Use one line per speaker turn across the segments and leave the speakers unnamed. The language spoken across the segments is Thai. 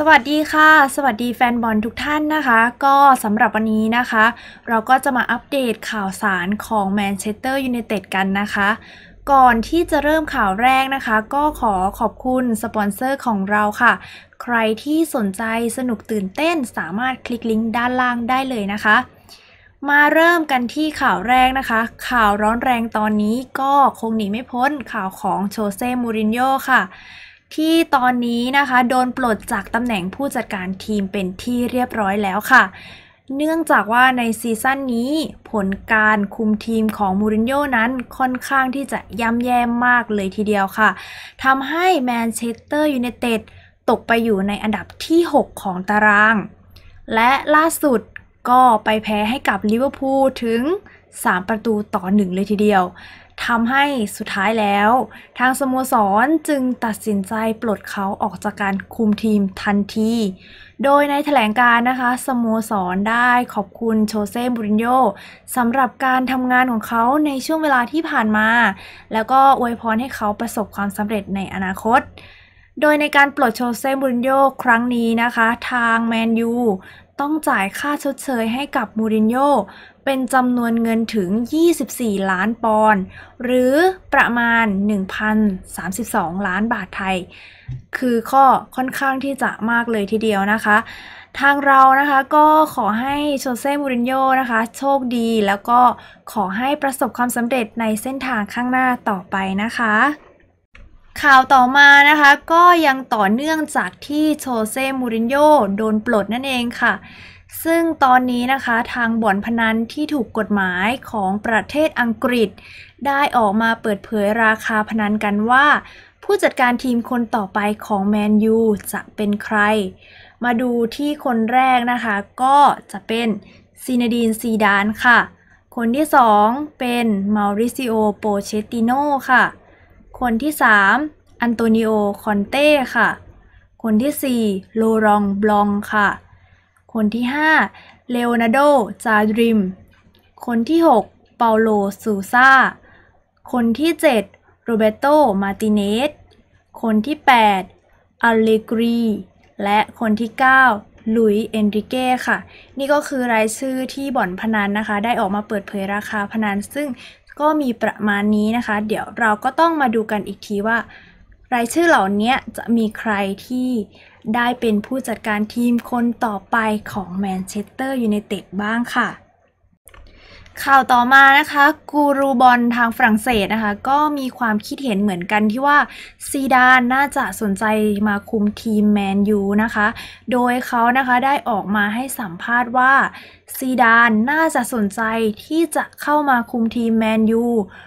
สวัสดีค่ะ สวัสดี แฟนบอลทุกท่านนะคะก็สำหรับวันนี้นะคะ เราก็จะมาอัปเดตข่าวสารของแมนเชสเตอร์ยูไนเต็ดกันนะคะ ก่อนที่จะเริ่มข่าวแรกนะคะ ก็ขอขอบคุณสปอนเซอร์ของเราค่ะ ใครที่สนใจสนุกตื่นเต้นสามารถคลิกลิงก์ด้านล่างได้เลยนะคะมาเริ่มกันที่ข่าวแรกนะคะ ข่าวร้อนแรงตอนนี้ก็คงหนีไม่พ้นข่าวของโชเซ่มูรินโญ่ค่ะที่ตอนนี้นะคะ โดนปลดจากตำแหน่งผู้จัดการทีมเป็นที่เรียบร้อยแล้วค่ะ เนื่องจากว่าในซีซั่นนี้ผลการคุมทีมของมูรินโญ่นั้นค่อนข้างที่จะย่ำแย่มากเลยทีเดียวค่ะ ทำให้แมนเชสเตอร์ยูไนเต็ดตกไปอยู่ในอันดับที่ 6 ของตาราง และล่าสุดก็ไปแพ้ให้กับลิเวอร์พูลถึง 3 ประตูต่อ 1 เลยทีเดียวทำให้สุดท้ายแล้ว ทางสโมสรจึงตัดสินใจปลดเขาออกจากการคุมทีมทันที โดยในแถลงการนะคะสโมสรได้ขอบคุณโชเซ่บูรินโญสำหรับการทำงานของเขาในช่วงเวลาที่ผ่านมา แล้วก็อวยพรให้เขาประสบความสำเร็จในอนาคต โดยในการปลดโชเซ่บุรินโยครั้งนี้นะคะ ทางแมนยูต้องจ่ายค่าชดเชยให้กับมูรินโญ่เป็นจำนวนเงินถึง 24 ล้านปอนด์หรือประมาณ 1,032 ล้านบาทไทย คือข้อค่อนข้างที่จะมากเลยทีเดียวนะคะ ทางเรานะคะก็ขอให้โชเซ่มูรินโญ่นะคะ โชคดีแล้วก็ขอให้ประสบความสำเร็จในเส้นทางข้างหน้าต่อไปนะคะข่าวต่อมานะคะก็ยังต่อเนื่องจากที่โชเซ่มูรินโญ่โดนปลดนั่นเองค่ะ ซึ่งตอนนี้นะคะทางบ่อนพนันที่ถูกกฎหมายของประเทศอังกฤษ ได้ออกมาเปิดเผยราคาพนันกันว่า ผู้จัดการทีมคนต่อไปของแมนยูจะเป็นใคร มาดูที่คนแรกนะคะ ก็จะเป็น ซีนาดีนซีดานค่ะ คนที่ 2 เป็นมาริซิโอโปเชติโนค่ะคนที่3อันโตนิโอ คอนเต้ ค่ะ คนที่ 4 โลรอง บลอง ค่ะ คนที่5เลโอนาร์โด จาริม คนที่6เปาโลซูซาคนที่7โรเบโต มาติเนสคนที่8อัลเลกรีและคนที่9ลุยเอนริเก้ค่ะ นี่ก็คือรายชื่อที่บ่อนพนันนะคะ ได้ออกมาเปิดเผยราคาพนัน ซึ่งก็มีประมาณนี้นะคะ เดี๋ยวเราก็ต้องมาดูกันอีกทีว่า รายชื่อเหล่านี้จะมีใครที่ได้เป็นผู้จัดการทีมคนต่อไปของแมนเชสเตอร์ยูไนเต็ดบ้างค่ะ ข่าวต่อมานะคะ กูรูบอลทางฝรั่งเศสนะคะ ก็มีความคิดเห็นเหมือนกันที่ว่า ซีดานน่าจะสนใจมาคุมทีมแมนยูนะคะ โดยเขานะคะได้ออกมาให้สัมภาษณ์ว่าซีดานน่าจะสนใจที่จะเข้ามาคุมทีมแมนยู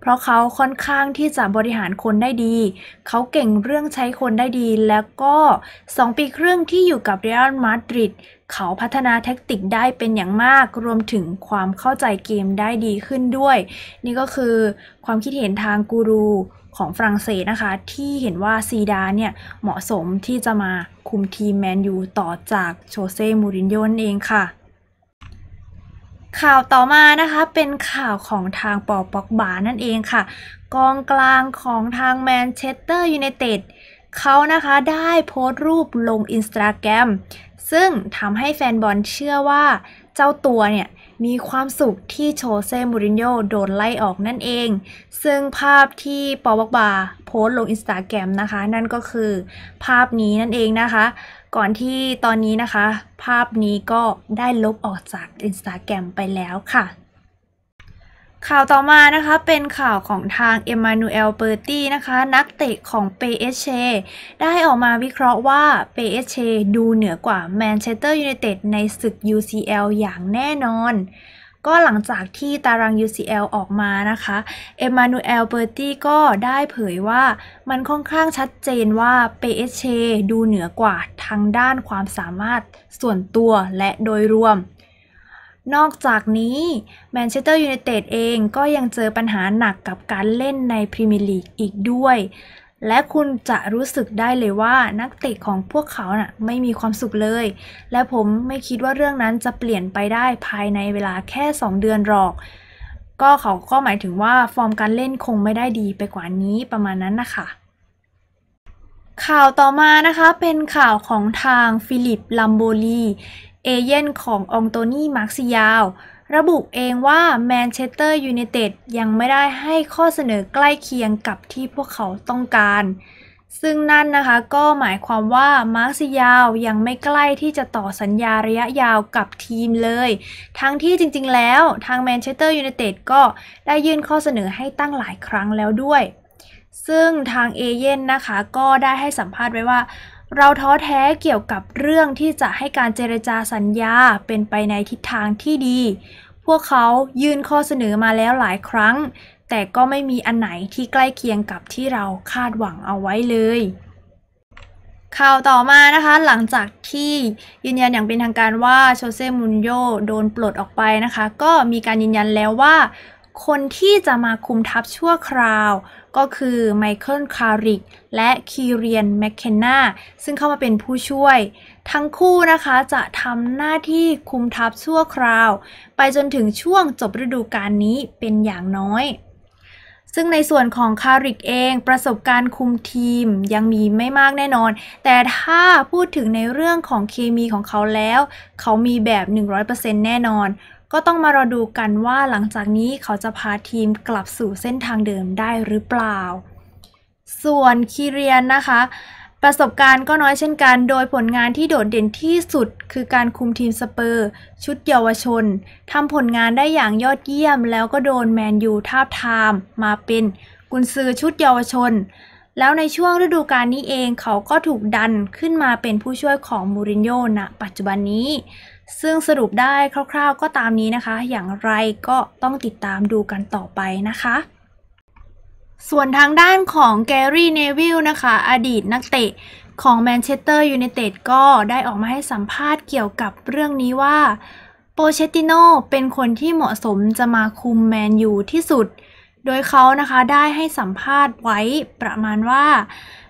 เพราะเขาค่อนข้างที่จะบริหารคนได้ดี เขาเก่งเรื่องใช้คนได้ดี แล้วก็ 2 ปีครึ่งที่อยู่กับเรอัลมาดริด เขาพัฒนาแทคกติกได้เป็นอย่างมาก รวมถึงความเข้าใจเกมได้ดีขึ้นด้วย นี่ก็คือความคิดเห็นทาง กูรูของฝรั่งเศสนะคะ ที่เห็นว่าซีดานเนี่ยเหมาะสมที่จะมาคุมทีมแมนยูต่อจากโชเซ่มูรินโญ่นเองค่ะข่าวต่อมานะคะเป็นข่าวของทางปอปอกบานั่นเองค่ะ กองกลางของทางแมนเชสเตอร์ยูไนเต็ดเขานะคะได้โพสต์รูปลงอินสตาแกรมซึ่งทำให้แฟนบอลเชื่อว่าเจ้าตัวเนี่ย มีความสุขที่โชเซ่มูรินโญ่โดนไล่ออกนั่นเอง ซึ่งภาพที่ปอบักบาโพสต์ลงอินสตาแกรมนะคะ นั่นก็คือภาพนี้นั่นเองนะคะก่อนที่ตอนนี้นะคะ ภาพนี้ก็ได้ลบออกจาก i นส t a g r รมไปแล้วค่ะ ข่าวต่อมานะคะเป็นข่าวของทางเอมานูเอลเปอร์ตี้นะคะ นักเตะของ p ปเอชเชได้ออกมาวิเคราะห์ว่า p ปเอเชดูเหนือกว่าแมนเชสเตอร์ยูไนเต็ดในศึก UCL อย่างแน่นอนก็หลังจากที่ตาราง UCL ออกมานะคะเอมานูเอล เบอร์ตี้ก็ได้เผยว่ามันค่อนข้างชัดเจนว่าเ s เชดูเหนือกว่าทางด้านความสามารถส่วนตัวและโดยรวม นอกจากนี้แมนเชสเตอร์ยูไนเต็ดเองก็ยังเจอปัญหาหนักกับการเล่นในพรีเมียร์ลีกอีกด้วยและคุณจะรู้สึกได้เลยว่านักเตะของพวกเขานะ่ะไม่มีความสุขเลย และผมไม่คิดว่าเรื่องนั้นจะเปลี่ยนไปได้ภายในเวลาแค่ 2 เดือนหรอก ก็เขาก็หมายถึงว่าฟอร์มการเล่นคงไม่ได้ดีไปกว่านี้ประมาณนั้นนะคะ ข่าวต่อมานะคะเป็นข่าวของทางฟิลิป ลัมโบลีเอเย่นขององโตนี่มาร์ซิยาวระบุเองว่าแมนเชสเตอร์ยูไนเต็ดยังไม่ได้ให้ข้อเสนอใกล้เคียงกับที่พวกเขาต้องการ ซึ่งนั่นนะคะก็หมายความว่ามาร์ซิยาวยังไม่ใกล้ที่จะต่อสัญญาระยะยาวกับทีมเลยทั้งที่จริงๆแล้วทางแมนเชสเตอร์ยูไนเต็ดก็ได้ยื่นข้อเสนอให้ตั้งหลายครั้งแล้วด้วย ซึ่งทางเอเย่นนะคะก็ได้ให้สัมภาษณ์ไว้ว่าเราท้อแท้เกี่ยวกับเรื่องที่จะให้การเจรจาสัญญาเป็นไปในทิศทางที่ดี พวกเขายื่นข้อเสนอมาแล้วหลายครั้ง แต่ก็ไม่มีอันไหนที่ใกล้เคียงกับที่เราคาดหวังเอาไว้เลย ข่าวต่อมานะคะ หลังจากที่ยืนยันอย่างเป็นทางการว่าโชเซ่มุนโยโดนปลดออกไปนะคะ ก็มีการยืนยันแล้วว่าคนที่จะมาคุมทัพชั่วคราว ก็คือไมเคิลคาริกและคีเรียนแมคเคนนาซึ่งเข้ามาเป็นผู้ช่วย ทั้งคู่นะคะจะทำหน้าที่คุมทัพชั่วคราว ไปจนถึงช่วงจบฤดูกาลนี้เป็นอย่างน้อยซึ่งในส่วนของคาริกเองประสบการณ์คุมทีมยังมีไม่มากแน่นอน แต่ถ้าพูดถึงในเรื่องของเคมีของเขาแล้ว เขามีแบบ 100%แน่นอน ก็ต้องมารอดูกันว่าหลังจากนี้เขาจะพาทีมกลับสู่เส้นทางเดิมได้หรือเปล่า ส่วนคีเรียนนะคะประสบการณ์ก็น้อยเช่นกัน โดยผลงานที่โดดเด่นที่สุด คือการคุมทีมสเปอร์ ชุดเยาวชนทำผลงานได้อย่างยอดเยี่ยม แล้วก็โดนแมนยูทาบทามมาเป็นกุนซือชุดเยาวชน แล้วในช่วงฤดูกาลนี้เองเขาก็ถูกดันขึ้นมาเป็นผู้ช่วยของมูรินโญ่ณปัจจุบันนี้ ซึ่งสรุปได้คร่าว ๆ ก็ตามนี้นะคะ อย่างไรก็ต้องติดตามดูกันต่อไปนะคะส่วนทางด้านของแกรี่เนวิลนะคะ อดีตนักเตะ ของแมนเชสเตอร์ยูไนเต็ด ก็ได้ออกมาให้สัมภาษณ์เกี่ยวกับเรื่องนี้ว่า โปเชติโนเป็นคนที่เหมาะสมจะมาคุมแมนยูที่สุด โดยเขานะคะได้ให้สัมภาษณ์ไว้ประมาณว่า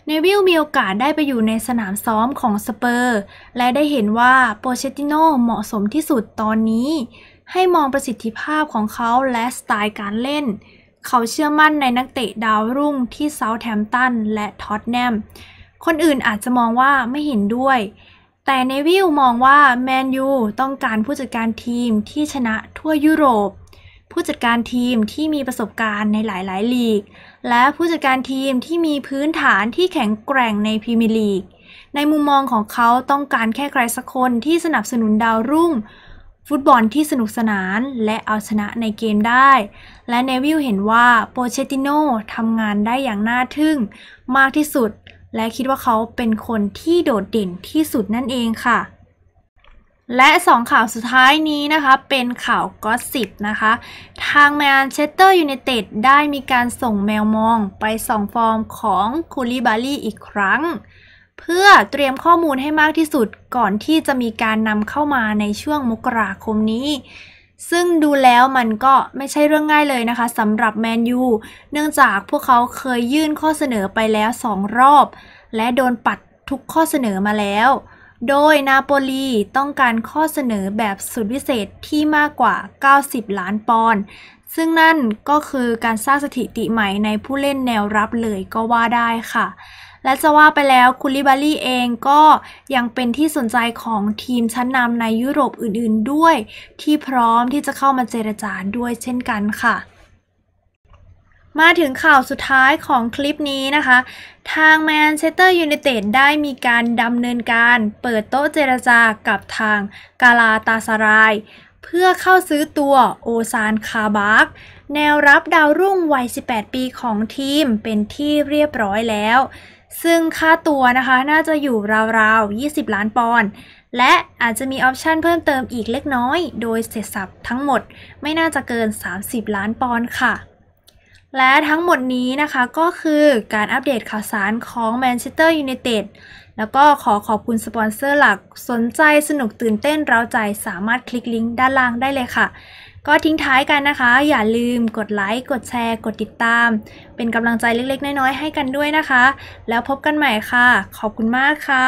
เนวิลมีโอกาสได้ไปอยู่ในสนามซ้อมของสเปอร์ และได้เห็นว่า โปเชติโนเหมาะสมที่สุดตอนนี้ ให้มองประสิทธิภาพของเขาและสไตล์การเล่นเขาเชื่อมั่นในนักเตะดาวรุ่งที่เซาทแทมป์ตันและท็อตแนม คนอื่นอาจจะมองว่าไม่เห็นด้วย แต่เนวิลมองว่าแมนยูต้องการผู้จัดการทีมที่ชนะทั่วยุโรป ผู้จัดการทีมที่มีประสบการณ์ในหลายๆลีก และผู้จัดการทีมที่มีพื้นฐานที่แข็งแกร่งในพรีเมียร์ลีก ในมุมมองของเขาต้องการแค่ใครสักคนที่สนับสนุนดาวรุ่งฟุตบอลที่สนุกสนานและเอาชนะในเกมได้ และเนวิลเห็นว่าโปเชติโนทำงานได้อย่างน่าทึ่งมากที่สุด และคิดว่าเขาเป็นคนที่โดดเด่นที่สุดนั่นเองค่ะ และ 2 ข่าวสุดท้ายนี้นะคะเป็นข่าวก็สิบนะคะ ทางแมนเชสเตอร์ยูไนเต็ดได้มีการส่งแมวมองไปส่องฟอร์มของคูลิบารีอีกครั้งเพื่อเตรียมข้อมูลให้มากที่สุดก่อนที่จะมีการนำเข้ามาในช่วงมกราคมนี้ ซึ่งดูแล้วมันก็ไม่ใช่เรื่องง่ายเลยนะคะสำหรับแมนยู เนื่องจากพวกเขาเคยยื่นข้อเสนอไปแล้วสองรอบ และโดนปัดทุกข้อเสนอมาแล้ว โดยนาโปลีต้องการข้อเสนอแบบสุดวิเศษที่มากกว่า 90 ล้านปอนด์ ซึ่งนั่นก็คือการสร้างสถิติใหม่ในผู้เล่นแนวรับเลยก็ว่าได้ค่ะและจะว่าไปแล้วคุลิบาลี่เองก็ยังเป็นที่สนใจของทีมชั้นนำในยุโรปอื่นๆด้วย ที่พร้อมที่จะเข้ามาเจรจาด้วยเช่นกันค่ะ มาถึงข่าวสุดท้ายของคลิปนี้นะคะ ทางแมนเชสเตอร์ยูไนเต็ดได้มีการดำเนินการเปิดโต๊ะเจรจากับทางกาลาตาสรายเพื่อเข้าซื้อตัวโอซานคาบาร์กแนวรับดาวรุ่งวัย 18 ปีของทีม เป็นที่เรียบร้อยแล้วซึ่งค่าตัวนะคะน่าจะอยู่ราวๆ 20 ล้านปอนด์และอาจจะมีออปชันเพิ่มเติมอีกเล็กน้อยโดยเสร็จสับทั้งหมดไม่น่าจะเกิน 30 ล้านปอนด์ค่ะ และทั้งหมดนี้นะคะก็คือการอัปเดตข่าวสารของแมนเชสเตอร์ยูไนเต็ดแล้วก็ขอขอบคุณสปอนเซอร์หลักสนใจสนุกตื่นเต้นเร้าใจสามารถคลิกลิงก์ด้านล่างได้เลยค่ะก็ทิ้งท้ายกันนะคะ อย่าลืมกดไลค์ กดแชร์ กดติดตาม เป็นกำลังใจเล็กๆน้อยๆให้กันด้วยนะคะ แล้วพบกันใหม่ค่ะ ขอบคุณมากค่ะ